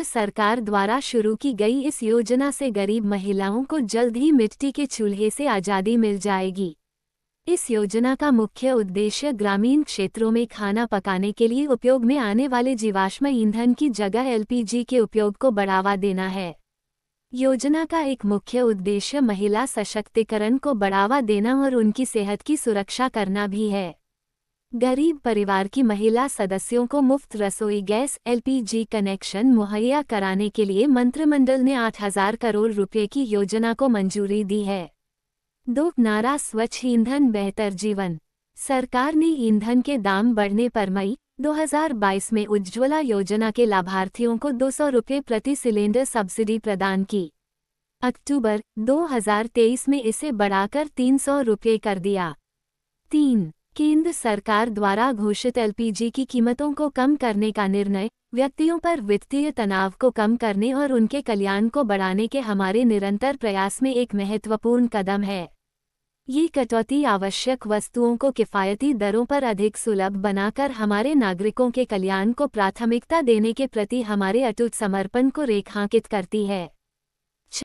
केंद्र सरकार द्वारा शुरू की गई इस योजना से गरीब महिलाओं को जल्द ही मिट्टी के चूल्हे से आज़ादी मिल जाएगी इस योजना का मुख्य उद्देश्य ग्रामीण क्षेत्रों में खाना पकाने के लिए उपयोग में आने वाले जीवाश्म ईंधन की जगह एलपीजी के उपयोग को बढ़ावा देना है योजना का एक मुख्य उद्देश्य महिला सशक्तिकरण को बढ़ावा देना और उनकी सेहत की सुरक्षा करना भी है गरीब परिवार की महिला सदस्यों को मुफ्त रसोई गैस एलपीजी कनेक्शन मुहैया कराने के लिए मंत्रिमंडल ने 8000 करोड़ रुपए की योजना को मंजूरी दी है दो नारा स्वच्छ ईंधन बेहतर जीवन सरकार ने ईंधन के दाम बढ़ने पर मई 2022 में उज्ज्वला योजना के लाभार्थियों को दो सौ रुपये प्रति सिलेंडर सब्सिडी प्रदान की अक्टूबर 2023 में इसे बढ़ाकर तीन सौ रुपये कर दिया तीन केंद्र सरकार द्वारा घोषित एलपीजी की कीमतों को कम करने का निर्णय व्यक्तियों पर वित्तीय तनाव को कम करने और उनके कल्याण को बढ़ाने के हमारे निरंतर प्रयास में एक महत्वपूर्ण कदम है ये कटौती आवश्यक वस्तुओं को किफ़ायती दरों पर अधिक सुलभ बनाकर हमारे नागरिकों के कल्याण को प्राथमिकता देने के प्रति हमारे अटूट समर्पण को रेखांकित करती है